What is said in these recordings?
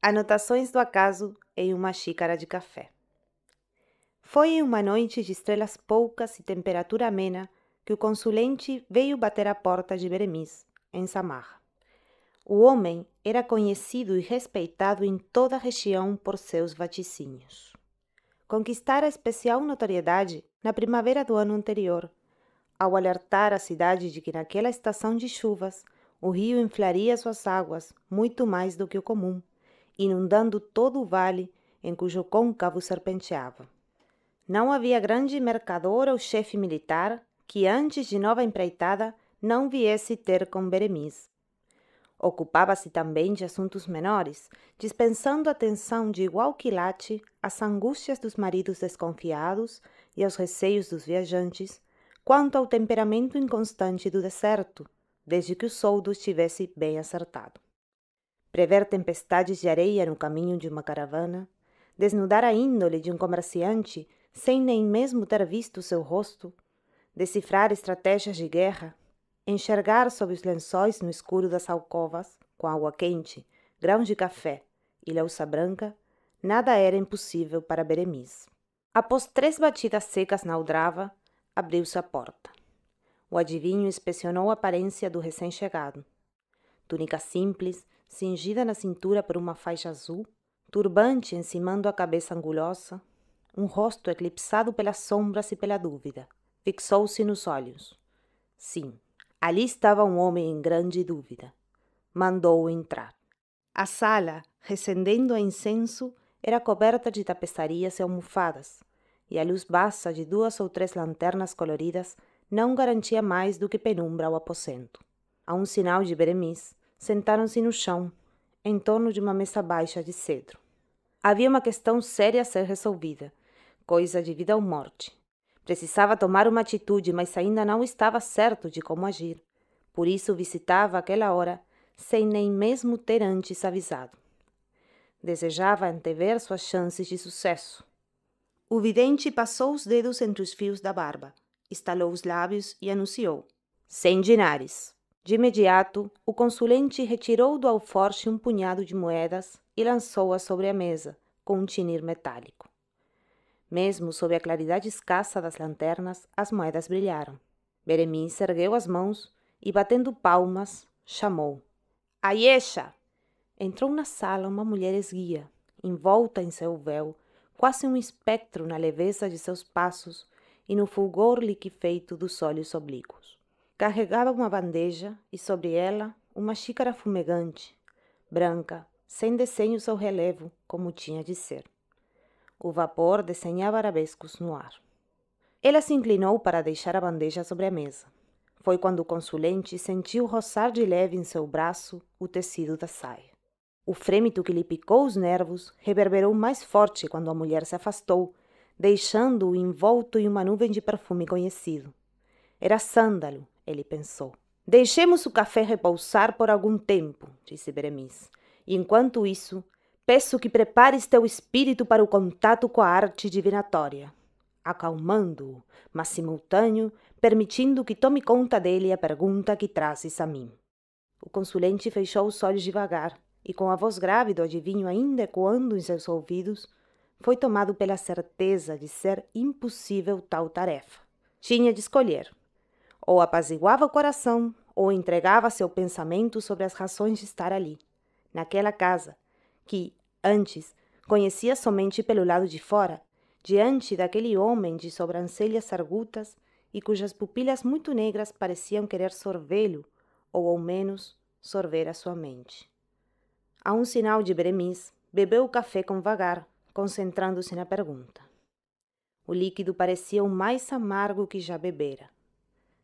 Anotações do acaso em uma xícara de café. Foi em uma noite de estrelas poucas e temperatura amena que o consulente veio bater à porta de Beremiz, em Samarra. O homem era conhecido e respeitado em toda a região por seus vaticínios. Conquistara especial notoriedade na primavera do ano anterior, ao alertar a cidade de que naquela estação de chuvas o rio inflaria suas águas muito mais do que o comum inundando todo o vale em cujo côncavo serpenteava. Não havia grande mercador ou chefe militar que antes de nova empreitada não viesse ter com Beremiz. Ocupava-se também de assuntos menores, dispensando atenção de igual quilate às angústias dos maridos desconfiados e aos receios dos viajantes, quanto ao temperamento inconstante do deserto, desde que o soldo estivesse bem acertado prever tempestades de areia no caminho de uma caravana, desnudar a índole de um comerciante sem nem mesmo ter visto seu rosto, decifrar estratégias de guerra, enxergar sob os lençóis no escuro das alcovas, com água quente, grãos de café e louça branca, nada era impossível para Beremiz. Após três batidas secas na aldrava, abriu-se a porta. O adivinho inspecionou a aparência do recém-chegado. Túnica simples, cingida na cintura por uma faixa azul, turbante encimando a cabeça angulosa, um rosto eclipsado pelas sombras e pela dúvida. Fixou-se nos olhos. Sim, ali estava um homem em grande dúvida. Mandou-o entrar. A sala, recendendo a incenso, era coberta de tapeçarias e almofadas, e a luz baixa de duas ou três lanternas coloridas não garantia mais do que penumbra ao aposento. A um sinal de Beremiz, sentaram-se no chão, em torno de uma mesa baixa de cedro. Havia uma questão séria a ser resolvida, coisa de vida ou morte. Precisava tomar uma atitude, mas ainda não estava certo de como agir. Por isso visitava aquela hora, sem nem mesmo ter antes avisado. Desejava antever suas chances de sucesso. O vidente passou os dedos entre os fios da barba, estalou os lábios e anunciou: Cem dinares. De imediato, o consulente retirou do alforje um punhado de moedas e lançou as sobre a mesa, com um tinir metálico. Mesmo sob a claridade escassa das lanternas, as moedas brilharam. Beremice ergueu as mãos e, batendo palmas, chamou. Ayesha! Entrou na sala uma mulher esguia, envolta em seu véu, quase um espectro na leveza de seus passos e no fulgor liquefeito dos olhos oblíquos. Carregava uma bandeja e sobre ela uma xícara fumegante, branca, sem desenhos ou relevo, como tinha de ser. O vapor desenhava arabescos no ar. Ela se inclinou para deixar a bandeja sobre a mesa. Foi quando o consulente sentiu roçar de leve em seu braço o tecido da saia. O frêmito que lhe picou os nervos reverberou mais forte quando a mulher se afastou, deixando-o envolto em uma nuvem de perfume conhecido. Era sândalo, ele pensou. Deixemos o café repousar por algum tempo, disse beremiz E enquanto isso, peço que prepares teu espírito para o contato com a arte divinatória, acalmando-o, mas simultâneo, permitindo que tome conta dele a pergunta que trazes a mim. O consulente fechou os olhos devagar e, com a voz grave do adivinho ainda ecoando em seus ouvidos, foi tomado pela certeza de ser impossível tal tarefa. Tinha de escolher ou apaziguava o coração, ou entregava seu pensamento sobre as razões de estar ali, naquela casa, que, antes, conhecia somente pelo lado de fora, diante daquele homem de sobrancelhas argutas e cujas pupilas muito negras pareciam querer sorvê-lo, ou ao menos sorver a sua mente. A um sinal de Beremis, bebeu o café com vagar, concentrando-se na pergunta. O líquido parecia o mais amargo que já bebera.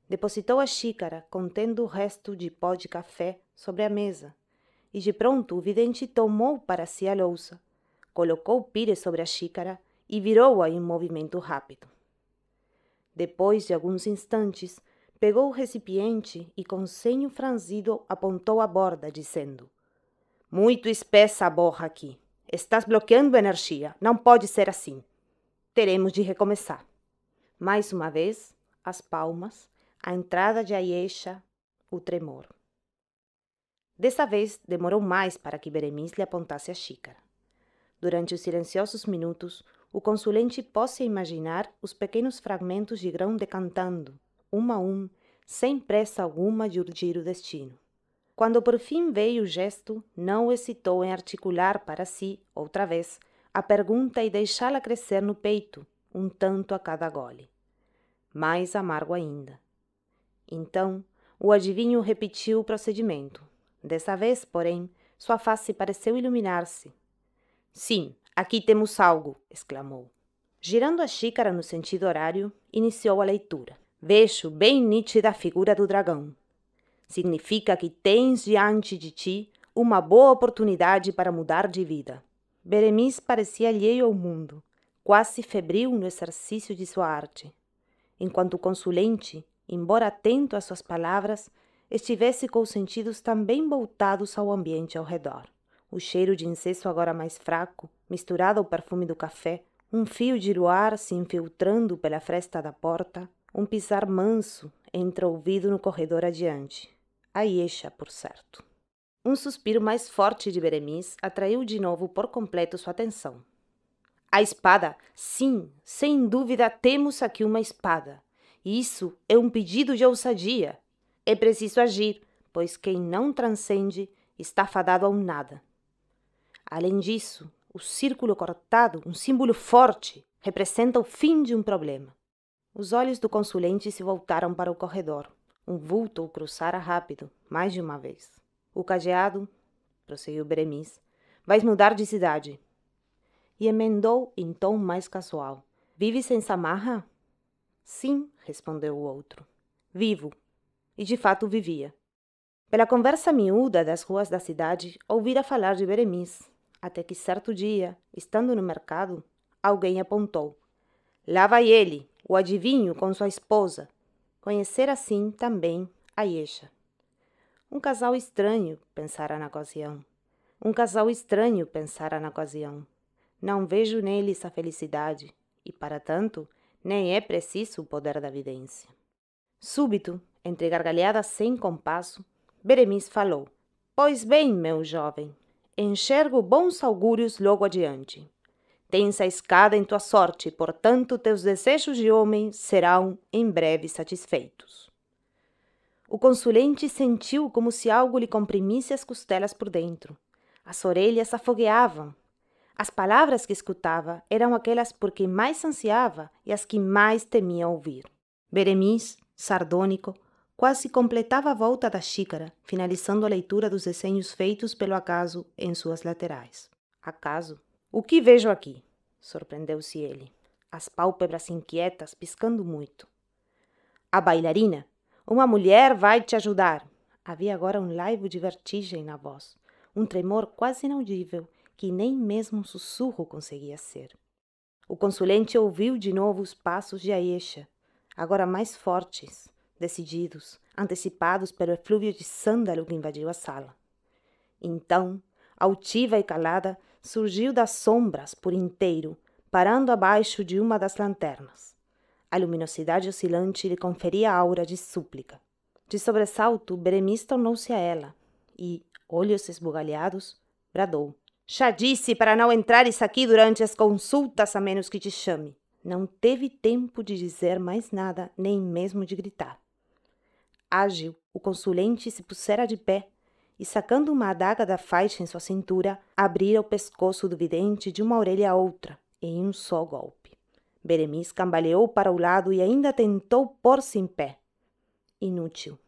Depositou a xícara contendo o resto de pó de café sobre a mesa, e de pronto o vidente tomou para si a louça, colocou o pires sobre a xícara e virou-a em movimento rápido. Depois de alguns instantes, pegou o recipiente e com senho franzido apontou a borda, dizendo Muito espessa a borra aqui. Estás bloqueando a energia. Não pode ser assim. Teremos de recomeçar. Mais uma vez, as palmas, a entrada de Ayesha, o tremor. Dessa vez, demorou mais para que Beremiz lhe apontasse a xícara. Durante os silenciosos minutos, o consulente pôs-se a imaginar os pequenos fragmentos de grão decantando, um a um, sem pressa alguma de urgir o destino. Quando por fim veio o gesto, não hesitou em articular para si, outra vez, a pergunta e deixá-la crescer no peito, um tanto a cada gole. Mais amargo ainda então, o adivinho repetiu o procedimento. Dessa vez, porém, sua face pareceu iluminar-se. Sim, aqui temos algo! exclamou. Girando a xícara no sentido horário, iniciou a leitura. Vejo bem nítida a figura do dragão. Significa que tens diante de ti uma boa oportunidade para mudar de vida. Berenice parecia alheio ao mundo, quase febril no exercício de sua arte. Enquanto consulente, embora atento às suas palavras, estivesse com os sentidos também voltados ao ambiente ao redor. O cheiro de incenso agora mais fraco, misturado ao perfume do café, um fio de luar se infiltrando pela fresta da porta, um pisar manso entra ouvido no corredor adiante. A Yesha, por certo. Um suspiro mais forte de Beremiz atraiu de novo por completo sua atenção. A espada! Sim, sem dúvida temos aqui uma espada. Isso é um pedido de ousadia. É preciso agir, pois quem não transcende está fadado ao nada. Além disso, o círculo cortado, um símbolo forte, representa o fim de um problema. Os olhos do consulente se voltaram para o corredor. Um vulto o cruzara rápido, mais de uma vez. O cadeado, prosseguiu Beremiz, vais mudar de cidade. E emendou em tom mais casual. Vive sem samarra? Sim, respondeu o outro. Vivo. E de fato vivia. Pela conversa miúda das ruas da cidade, ouvira falar de Beremiz, até que certo dia, estando no mercado, alguém apontou. Lá vai ele, o adivinho com sua esposa. Conhecer assim também a Yesha. Um casal estranho, pensara na ocasião. Um casal estranho, pensara na ocasião. Não vejo neles a felicidade, e para tanto, nem é preciso o poder da evidência. Súbito, entre gargalhadas sem compasso, Beremiz falou: Pois bem, meu jovem, enxergo bons augúrios logo adiante. Tens a escada em tua sorte, portanto, teus desejos de homem serão em breve satisfeitos. O consulente sentiu como se algo lhe comprimisse as costelas por dentro. As orelhas afogueavam, as palavras que escutava eram aquelas por que mais ansiava e as que mais temia ouvir. Beremiz, sardônico, quase completava a volta da xícara, finalizando a leitura dos desenhos feitos pelo acaso em suas laterais. Acaso? O que vejo aqui? Surpreendeu-se ele, as pálpebras inquietas piscando muito. A bailarina? Uma mulher vai te ajudar! Havia agora um laivo de vertigem na voz, um tremor quase inaudível que nem mesmo um sussurro conseguia ser. O consulente ouviu de novo os passos de Aixa, agora mais fortes, decididos, antecipados pelo eflúvio de sândalo que invadiu a sala. Então, altiva e calada, surgiu das sombras por inteiro, parando abaixo de uma das lanternas. A luminosidade oscilante lhe conferia a aura de súplica. De sobressalto, Beremis tornou-se a ela e, olhos esbugalhados, bradou. Já disse para não entrares aqui durante as consultas a menos que te chame. Não teve tempo de dizer mais nada, nem mesmo de gritar. Ágil, o consulente se pusera de pé e, sacando uma adaga da faixa em sua cintura, abrira o pescoço do vidente de uma orelha a outra, em um só golpe. Beremiz cambaleou para o lado e ainda tentou pôr-se em pé. Inútil.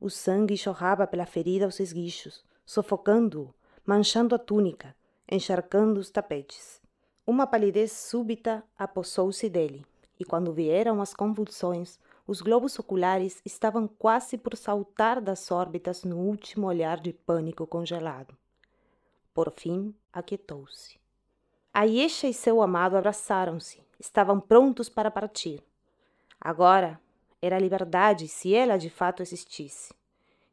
O sangue chorrava pela ferida aos esguichos, sufocando-o, manchando a túnica, encharcando os tapetes. Uma palidez súbita apossou-se dele, e quando vieram as convulsões, os globos oculares estavam quase por saltar das órbitas no último olhar de pânico congelado. Por fim, aquietou-se. Aiesha e seu amado abraçaram-se. Estavam prontos para partir. Agora era liberdade se ela de fato existisse.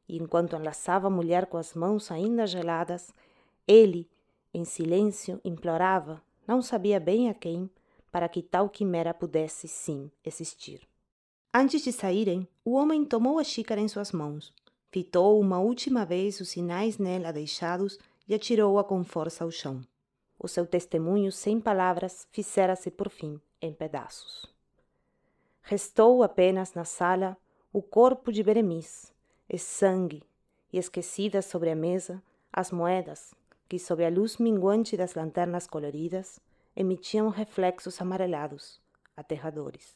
E enquanto enlaçava a mulher com as mãos ainda geladas, ele em silêncio, implorava, não sabia bem a quem, para que tal quimera pudesse, sim, existir. Antes de saírem, o homem tomou a xícara em suas mãos, fitou uma última vez os sinais nela deixados e atirou-a com força ao chão. O seu testemunho, sem palavras, fizera-se por fim em pedaços. Restou apenas na sala o corpo de Beremiz, e sangue, e esquecidas sobre a mesa, as moedas, que, sob a luz minguante das lanternas coloridas, emitiam reflexos amarelados, aterradores.